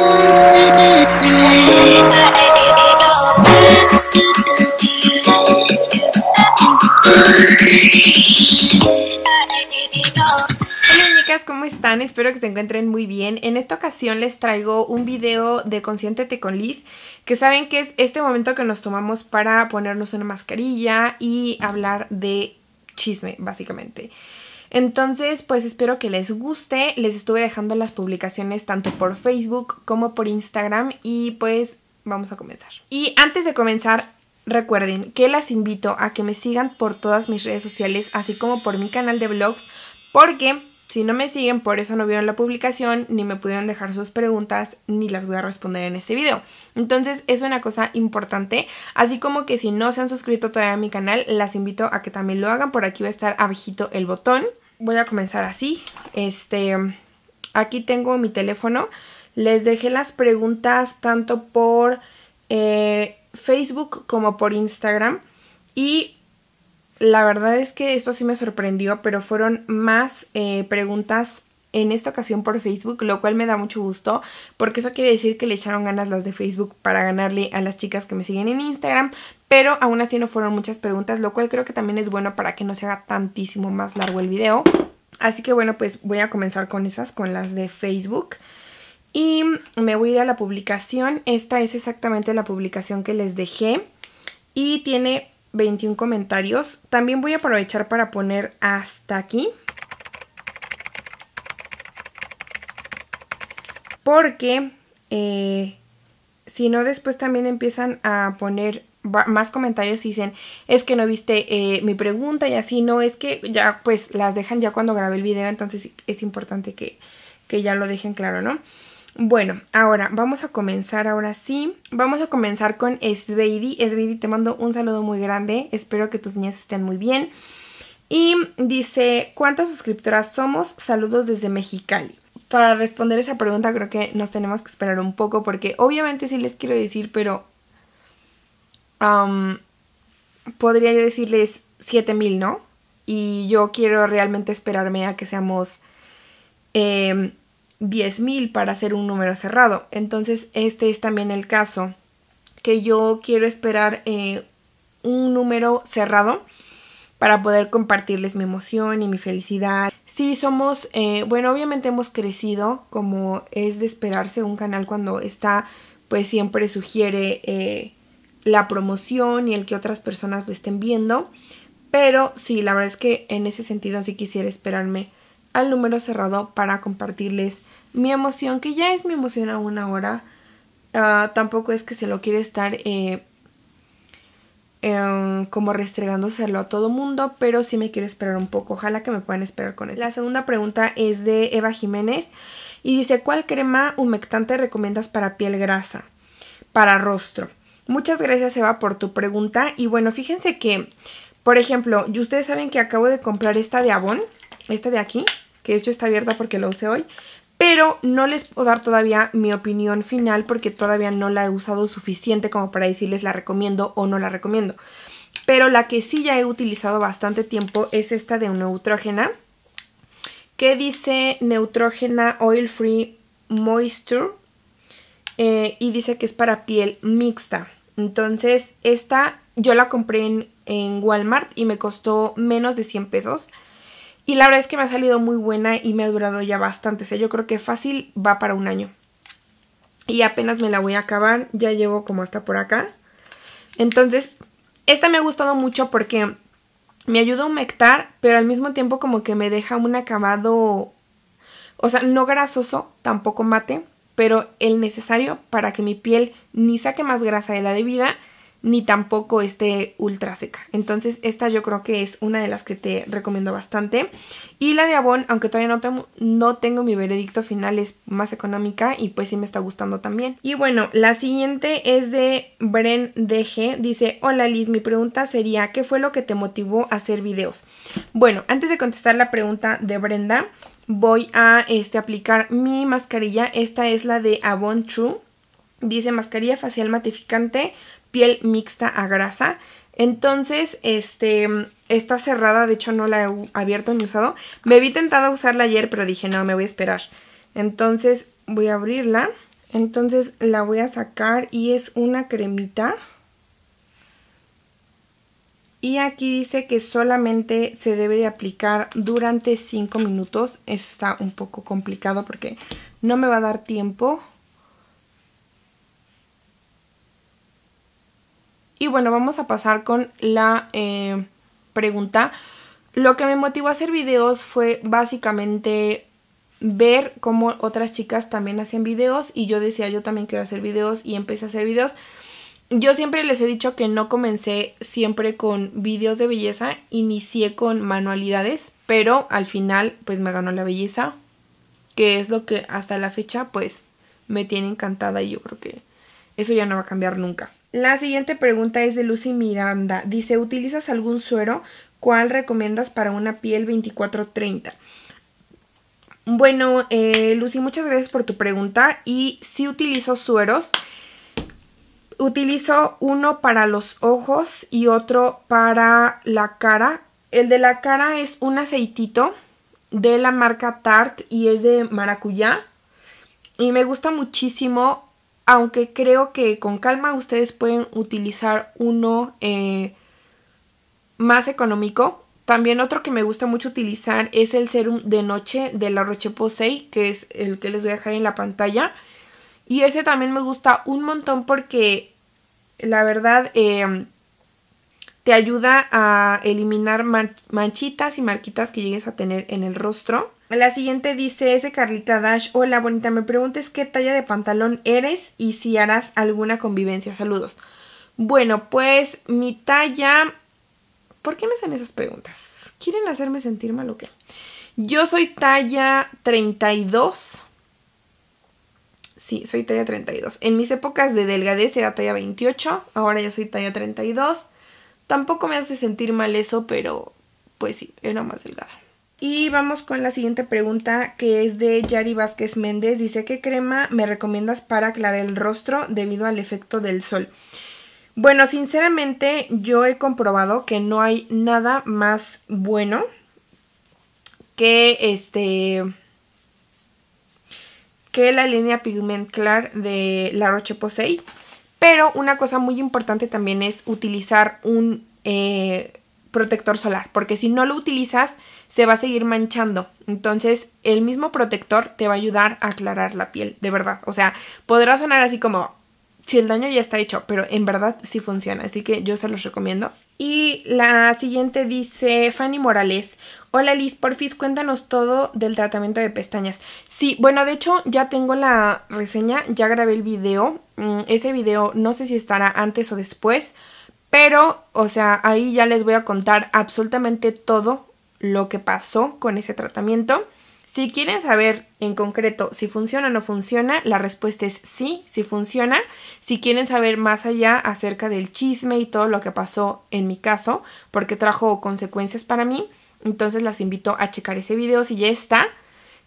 ¡Hola, ¿cómo están? Espero que se encuentren muy bien. En esta ocasión les traigo un video de Consciente con Liz, que saben que es este momento que nos tomamos para ponernos una mascarilla y hablar de chisme, básicamente. Entonces, pues espero que les guste. Les estuve dejando las publicaciones tanto por Facebook como por Instagram y pues vamos a comenzar. Y antes de comenzar, recuerden que las invito a que me sigan por todas mis redes sociales, así como por mi canal de vlogs, porque si no me siguen, por eso no vieron la publicación, ni me pudieron dejar sus preguntas, ni las voy a responder en este video. Entonces es una cosa importante, así como que si no se han suscrito todavía a mi canal, las invito a que también lo hagan, por aquí va a estar abejito el botón. Voy a comenzar así, este, aquí tengo mi teléfono, les dejé las preguntas tanto por eh, Facebook como por Instagram y la verdad es que esto sí me sorprendió, pero fueron más eh, preguntas en esta ocasión por Facebook, lo cual me da mucho gusto, porque eso quiere decir que le echaron ganas las de Facebook para ganarle a las chicas que me siguen en Instagram, pero aún así no fueron muchas preguntas, lo cual creo que también es bueno para que no se haga tantísimo más largo el video. Así que bueno, pues voy a comenzar con esas, con las de Facebook. Y me voy a ir a la publicación. Esta es exactamente la publicación que les dejé. Y tiene 21 comentarios. También voy a aprovechar para poner hasta aquí. Porque eh, si no después también empiezan a poner más comentarios y dicen es que no viste eh, mi pregunta y así no es que ya pues las dejan ya cuando grabé el video entonces es importante que, que ya lo dejen claro no bueno, ahora vamos a comenzar, ahora sí. Vamos a comenzar con Sveidi. Sveidi, te mando un saludo muy grande. Espero que tus niñas estén muy bien. Y dice, ¿cuántas suscriptoras somos? Saludos desde Mexicali. Para responder esa pregunta creo que nos tenemos que esperar un poco porque obviamente sí les quiero decir, pero podría yo decirles 7000, ¿no? Y yo quiero realmente esperarme a que seamos... Em, 10.000 para hacer un número cerrado. Entonces, este es también el caso que yo quiero esperar eh, un número cerrado para poder compartirles mi emoción y mi felicidad. Sí, somos, eh, bueno, obviamente hemos crecido como es de esperarse un canal cuando está, pues siempre sugiere eh, la promoción y el que otras personas lo estén viendo. Pero sí, la verdad es que en ese sentido sí quisiera esperarme al número cerrado para compartirles mi emoción, que ya es mi emoción a una hora. Ah, tampoco es que se lo quiere estar eh, em, como restregándoselo a todo mundo, pero sí me quiero esperar un poco. Ojalá que me puedan esperar con eso. La segunda pregunta es de Eva Jiménez y dice: ¿Cuál crema humectante recomiendas para piel grasa? Para rostro. Muchas gracias, Eva, por tu pregunta. Y bueno, fíjense que, por ejemplo, ustedes saben que acabo de comprar esta de Avon, esta de aquí que de hecho está abierta porque lo usé hoy. Pero no les puedo dar todavía mi opinión final porque todavía no la he usado suficiente como para decirles la recomiendo o no la recomiendo. Pero la que sí ya he utilizado bastante tiempo es esta de Neutrógena. Que dice Neutrógena Oil Free Moisture. Eh, y dice que es para piel mixta. Entonces esta yo la compré en, en Walmart y me costó menos de 100 pesos. Y la verdad es que me ha salido muy buena y me ha durado ya bastante. O sea, yo creo que fácil va para un año. Y apenas me la voy a acabar, ya llevo como hasta por acá. Entonces, esta me ha gustado mucho porque me ayuda a humectar, pero al mismo tiempo como que me deja un acabado, o sea, no grasoso, tampoco mate, pero el necesario para que mi piel ni saque más grasa de la debida ni tampoco esté ultra seca. Entonces esta yo creo que es una de las que te recomiendo bastante. Y la de Avon, aunque todavía no, tengo, no tengo mi veredicto final, es más económica y pues sí me está gustando también. Y bueno, la siguiente es de Bren DG. Dice, hola Liz, mi pregunta sería, ¿qué fue lo que te motivó a hacer videos? Bueno, antes de contestar la pregunta de Brenda, voy a este, aplicar mi mascarilla. Esta es la de Avon True. Dice mascarilla facial matificante piel mixta a grasa. Entonces, este, está cerrada, de hecho no la he abierto ni usado. Me vi tentada a usarla ayer, pero dije, no, me voy a esperar. Entonces, voy a abrirla. Entonces, la voy a sacar y es una cremita. Y aquí dice que solamente se debe de aplicar durante 5 minutos. Eso está un poco complicado porque no me va a dar tiempo Y bueno, vamos a pasar con la eh, pregunta. Lo que me motivó a hacer videos fue básicamente ver cómo otras chicas también hacían videos y yo decía yo también quiero hacer videos y empecé a hacer videos. Yo siempre les he dicho que no comencé siempre con videos de belleza, inicié con manualidades, pero al final pues me ganó la belleza, que es lo que hasta la fecha pues me tiene encantada y yo creo que eso ya no va a cambiar nunca. La siguiente pregunta es de Lucy Miranda. Dice, ¿utilizas algún suero? ¿Cuál recomiendas para una piel 24-30? Bueno, eh, Lucy, muchas gracias por tu pregunta. Y sí utilizo sueros. Utilizo uno para los ojos y otro para la cara. El de la cara es un aceitito de la marca Tarte y es de maracuyá. Y me gusta muchísimo aunque creo que con calma ustedes pueden utilizar uno eh, más económico. También otro que me gusta mucho utilizar es el serum de noche de la Roche Posay, que es el que les voy a dejar en la pantalla. Y ese también me gusta un montón porque la verdad eh, te ayuda a eliminar manchitas y marquitas que llegues a tener en el rostro. La siguiente dice, ese Carlita Dash, hola bonita, me preguntes qué talla de pantalón eres y si harás alguna convivencia, saludos. Bueno, pues mi talla... ¿Por qué me hacen esas preguntas? ¿Quieren hacerme sentir mal o qué? Yo soy talla 32. Sí, soy talla 32. En mis épocas de delgadez era talla 28, ahora yo soy talla 32. Tampoco me hace sentir mal eso, pero pues sí, era más delgada. Y vamos con la siguiente pregunta que es de Yari Vázquez Méndez. Dice, ¿qué crema me recomiendas para aclarar el rostro debido al efecto del sol? Bueno, sinceramente yo he comprobado que no hay nada más bueno que este que la línea Pigment Clar de La Roche Posay. Pero una cosa muy importante también es utilizar un eh, protector solar, porque si no lo utilizas se va a seguir manchando. Entonces el mismo protector te va a ayudar a aclarar la piel, de verdad. O sea, podrá sonar así como si el daño ya está hecho, pero en verdad sí funciona, así que yo se los recomiendo. Y la siguiente dice Fanny Morales. Hola Liz, porfis, cuéntanos todo del tratamiento de pestañas. Sí, bueno, de hecho ya tengo la reseña, ya grabé el video, Mm, ese video no sé si estará antes o después, pero, o sea, ahí ya les voy a contar absolutamente todo lo que pasó con ese tratamiento. Si quieren saber en concreto si funciona o no funciona, la respuesta es sí, sí funciona. Si quieren saber más allá acerca del chisme y todo lo que pasó en mi caso, porque trajo consecuencias para mí, entonces las invito a checar ese video. Si ya está,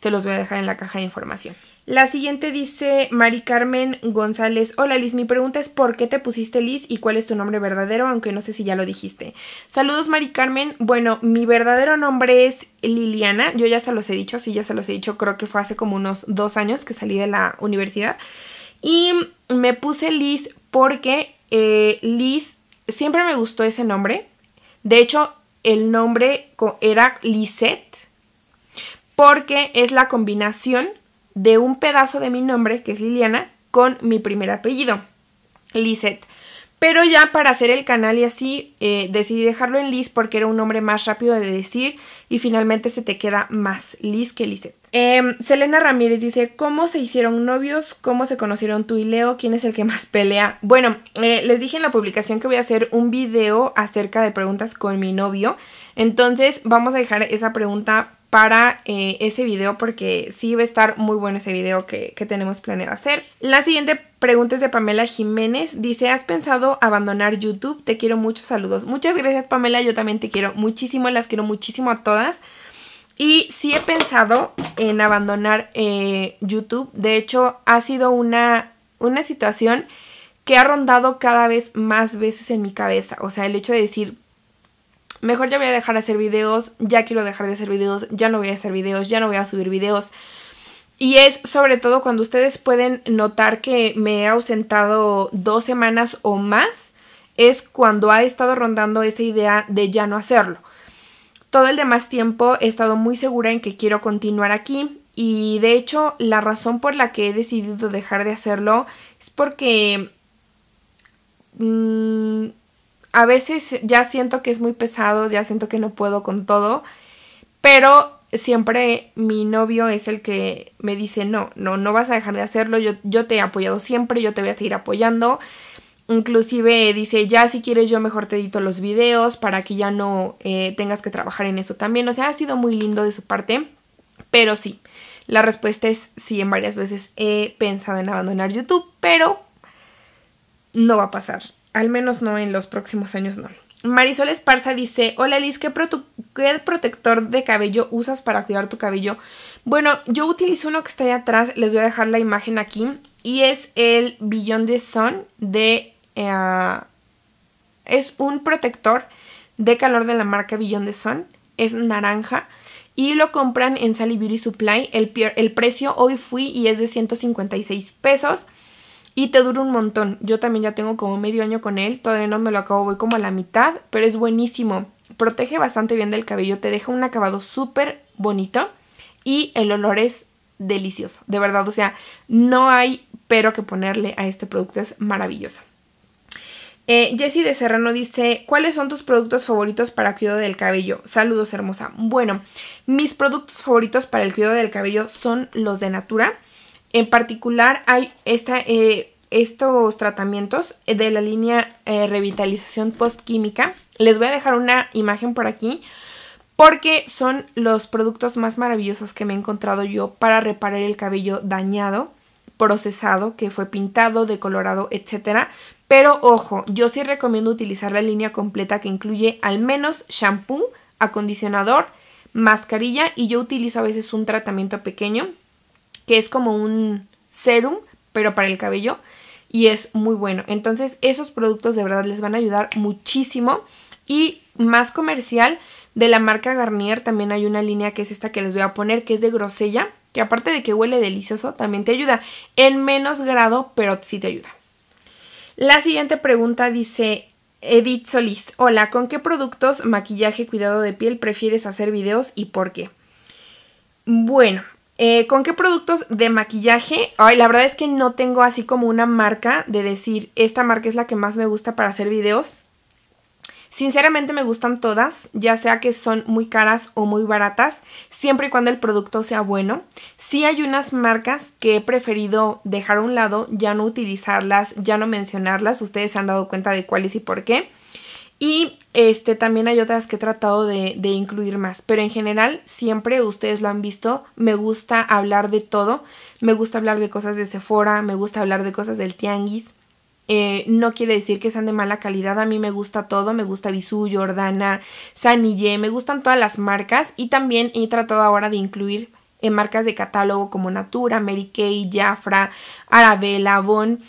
se los voy a dejar en la caja de información. La siguiente dice Mari Carmen González. Hola Liz, mi pregunta es ¿por qué te pusiste Liz y cuál es tu nombre verdadero? Aunque no sé si ya lo dijiste. Saludos Mari Carmen. Bueno, mi verdadero nombre es Liliana. Yo ya se los he dicho, sí, ya se los he dicho. Creo que fue hace como unos dos años que salí de la universidad. Y me puse Liz porque eh, Liz siempre me gustó ese nombre. De hecho, el nombre era Lisette porque es la combinación de un pedazo de mi nombre, que es Liliana, con mi primer apellido, Liset Pero ya para hacer el canal y así eh, decidí dejarlo en Liz porque era un nombre más rápido de decir y finalmente se te queda más Liz que Liset em, Selena Ramírez dice, ¿cómo se hicieron novios? ¿Cómo se conocieron tú y Leo? ¿Quién es el que más pelea? Bueno, eh, les dije en la publicación que voy a hacer un video acerca de preguntas con mi novio. Entonces vamos a dejar esa pregunta para eh, ese video porque sí va a estar muy bueno ese video que, tenemos planeado hacer. La siguiente pregunta es de Pamela Jiménez. Dice, ¿has pensado abandonar YouTube? Te quiero muchos saludos. Muchas gracias Pamela, yo también te quiero muchísimo, las quiero muchísimo a todas. Y sí he pensado en abandonar eh, YouTube. De hecho, ha sido una, una situación que ha rondado cada vez más veces en mi cabeza. O sea, el hecho de decir, mejor ya voy a dejar de hacer videos, ya quiero dejar de hacer videos, ya no voy a hacer videos, ya no voy a subir videos. Y es sobre todo cuando ustedes pueden notar que me he ausentado dos semanas o más, es cuando ha estado rondando esa idea de ya no hacerlo. Todo el demás tiempo he estado muy segura en que quiero continuar aquí y de hecho la razón por la que he decidido dejar de hacerlo es porque mm, a veces ya siento que es muy pesado, ya siento que no puedo con todo, pero siempre mi novio es el que me dice, no, no, no vas a dejar de hacerlo, yo, yo te he apoyado siempre, yo te voy a seguir apoyando. Inclusive dice, ya si quieres yo mejor te edito los videos para que ya no eh, tengas que trabajar en eso también. O sea, ha sido muy lindo de su parte, pero sí, la respuesta es sí, en varias veces he pensado en abandonar YouTube, pero no va a pasar. Al menos no en los próximos años, no. Marisol Esparza dice, hola Liz, ¿qué, protector de cabello usas para cuidar tu cabello? Bueno, yo utilizo uno que está ahí atrás, les voy a dejar la imagen aquí, y es el billón de Sun de... Eh, es un protector de calor de la marca billón de Sun, es naranja, y lo compran en Sally Beauty Supply, el, el precio hoy fui y es de 156 pesos y te dura un montón. Yo también ya tengo como medio año con él, todavía no me lo acabo, voy como a la mitad, pero es buenísimo. Protege bastante bien del cabello, te deja un acabado súper bonito y el olor es delicioso, de verdad, o sea, no hay pero que ponerle a este producto, es maravilloso. Eh, Jessie de Serrano dice, ¿cuáles son tus productos favoritos para cuidado del cabello? Saludos hermosa. Bueno, mis productos favoritos para el cuidado del cabello son los de Natura. En particular hay eh, estos tratamientos de la línea eh, revitalización postquímica. Les voy a dejar una imagen por aquí porque son los productos más maravillosos que me he encontrado yo para reparar el cabello dañado, procesado, que fue pintado, decolorado, etc. Pero ojo, yo sí recomiendo utilizar la línea completa que incluye al menos shampoo, acondicionador, mascarilla y yo utilizo a veces un tratamiento pequeño que es como un serum, pero para el cabello y es muy bueno. Entonces esos productos de verdad les van a ayudar muchísimo y más comercial de la marca Garnier también hay una línea que es esta que les voy a poner que es de grosella que aparte de que huele delicioso también te ayuda en menos grado pero sí te ayuda. La siguiente pregunta dice Edith Solís, hola, ¿con qué productos, maquillaje, cuidado de piel prefieres hacer videos y por qué? Bueno, eh, ¿Con qué productos de maquillaje? Ay, la verdad es que no tengo así como una marca de decir, esta marca es la que más me gusta para hacer videos. Sinceramente me gustan todas, ya sea que son muy caras o muy baratas, siempre y cuando el producto sea bueno. Sí hay unas marcas que he preferido dejar a un lado, ya no utilizarlas, ya no mencionarlas, ustedes se han dado cuenta de cuáles y por qué. Y este, también hay otras que he tratado de, incluir más. Pero en general, siempre ustedes lo han visto. Me gusta hablar de todo. Me gusta hablar de cosas de Sephora. Me gusta hablar de cosas del Tianguis. Eh, no quiere decir que sean de mala calidad. A mí me gusta todo. Me gusta Visu Jordana, Sanille. Me gustan todas las marcas. Y también he tratado ahora de incluir en eh, marcas de catálogo como Natura, Mary Kay, Jafra, Arabella, Avon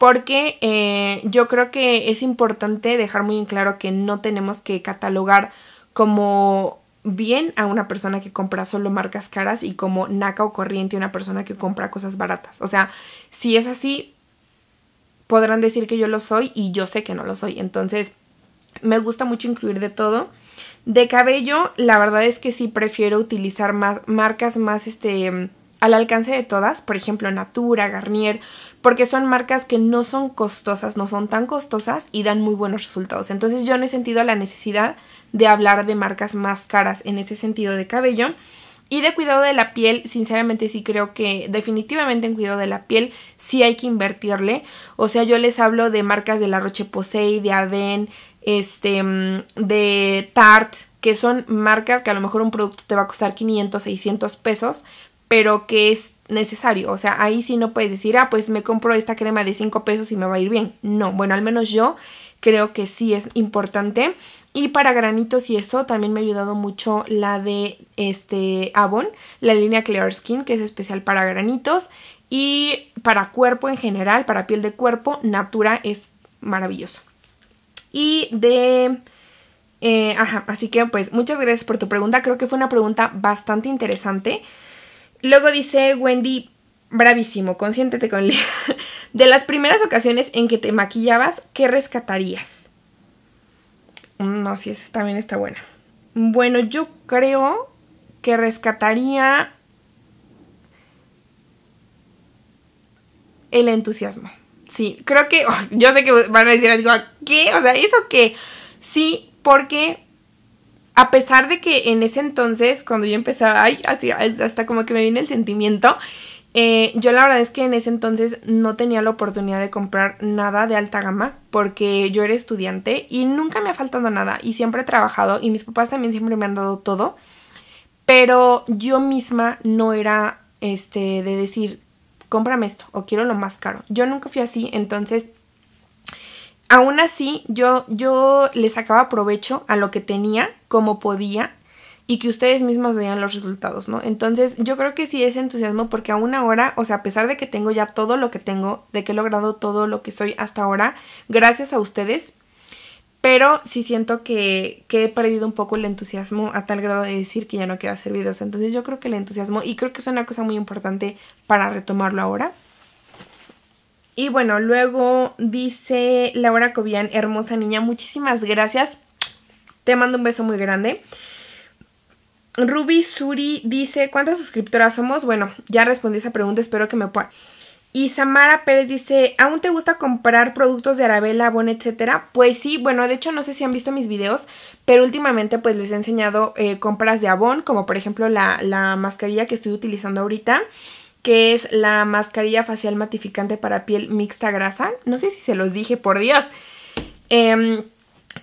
porque eh, yo creo que es importante dejar muy en claro que no tenemos que catalogar como bien a una persona que compra solo marcas caras y como naca o corriente a una persona que compra cosas baratas. O sea, si es así, podrán decir que yo lo soy y yo sé que no lo soy. Entonces, me gusta mucho incluir de todo. De cabello, la verdad es que sí prefiero utilizar más marcas más este al alcance de todas, por ejemplo Natura, Garnier, porque son marcas que no son costosas, no son tan costosas y dan muy buenos resultados. Entonces yo no he sentido la necesidad de hablar de marcas más caras en ese sentido de cabello. Y de cuidado de la piel, sinceramente sí creo que definitivamente en cuidado de la piel sí hay que invertirle. O sea, yo les hablo de marcas de la Roche Posay, de Aven, este, de Tarte, que son marcas que a lo mejor un producto te va a costar 500, 600 pesos, pero que es necesario. O sea, ahí sí no puedes decir, ah, pues me compro esta crema de 5 pesos y me va a ir bien. No, bueno, al menos yo creo que sí es importante. Y para granitos y eso también me ha ayudado mucho la de este Avon, la línea Clear Skin, que es especial para granitos. Y para cuerpo en general, para piel de cuerpo, Natura es maravilloso. Y de... Eh, ajá, así que pues muchas gracias por tu pregunta. Creo que fue una pregunta bastante interesante. Luego dice Wendy, bravísimo, consiéntete con De las primeras ocasiones en que te maquillabas, ¿qué rescatarías? Mm, no, si esa también está buena. Bueno, yo creo que rescataría el entusiasmo. Sí, creo que, yo sé que van a decir digo, ¿qué? O sea, eso qué? sí, porque a pesar de que en ese entonces, cuando yo empezaba, ay, hasta como que me viene el sentimiento, eh, yo la verdad es que en ese entonces no tenía la oportunidad de comprar nada de alta gama porque yo era estudiante y nunca me ha faltado nada y siempre he trabajado y mis papás también siempre me han dado todo, pero yo misma no era este de decir cómprame esto o quiero lo más caro. Yo nunca fui así, entonces aún así, yo, yo le sacaba provecho a lo que tenía, como podía, y que ustedes mismas veían los resultados, ¿no? Entonces, yo creo que sí es entusiasmo porque aún ahora, o sea, a pesar de que tengo ya todo lo que tengo, de que he logrado todo lo que soy hasta ahora, gracias a ustedes, pero sí siento que, que he perdido un poco el entusiasmo a tal grado de decir que ya no quiero hacer videos. Entonces, yo creo que el entusiasmo, y creo que es una cosa muy importante para retomarlo ahora, y bueno, luego dice Laura Cobian, hermosa niña, muchísimas gracias. Te mando un beso muy grande. Ruby Suri dice, ¿cuántas suscriptoras somos? Bueno, ya respondí esa pregunta, espero que me puedan. Y Samara Pérez dice, ¿aún te gusta comprar productos de Arabella, Bon, etcétera? Pues sí, bueno, de hecho no sé si han visto mis videos, pero últimamente pues les he enseñado eh, compras de Avon, como por ejemplo la, la mascarilla que estoy utilizando ahorita que es la mascarilla facial matificante para piel mixta grasa. No sé si se los dije, por Dios. Em,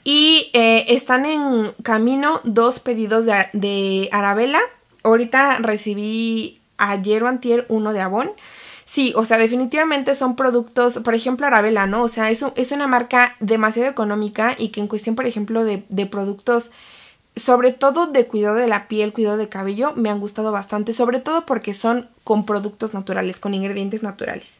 y eh, están en camino dos pedidos de, Arabella. Ahorita recibí ayer o antier uno de Avon. Sí, o sea, definitivamente son productos, por ejemplo, Arabella, ¿no? O sea, es, es una marca demasiado económica y que en cuestión, por ejemplo, de, de productos sobre todo de cuidado de la piel, cuidado de cabello, me han gustado bastante, sobre todo porque son con productos naturales, con ingredientes naturales.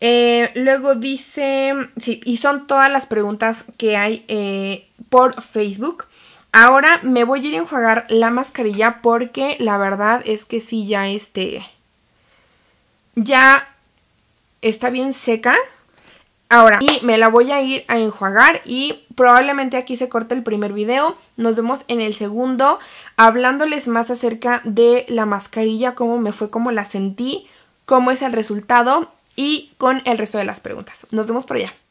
Eh, luego dice, sí, y son todas las preguntas que hay eh, por Facebook. Ahora me voy a ir a enjuagar la mascarilla porque la verdad es que sí, ya este, ya está bien seca. Ahora, y me la voy a ir a enjuagar y probablemente aquí se corte el primer video. Nos vemos en el segundo hablándoles más acerca de la mascarilla, cómo me fue, cómo la sentí, cómo es el resultado y con el resto de las preguntas. Nos vemos por allá.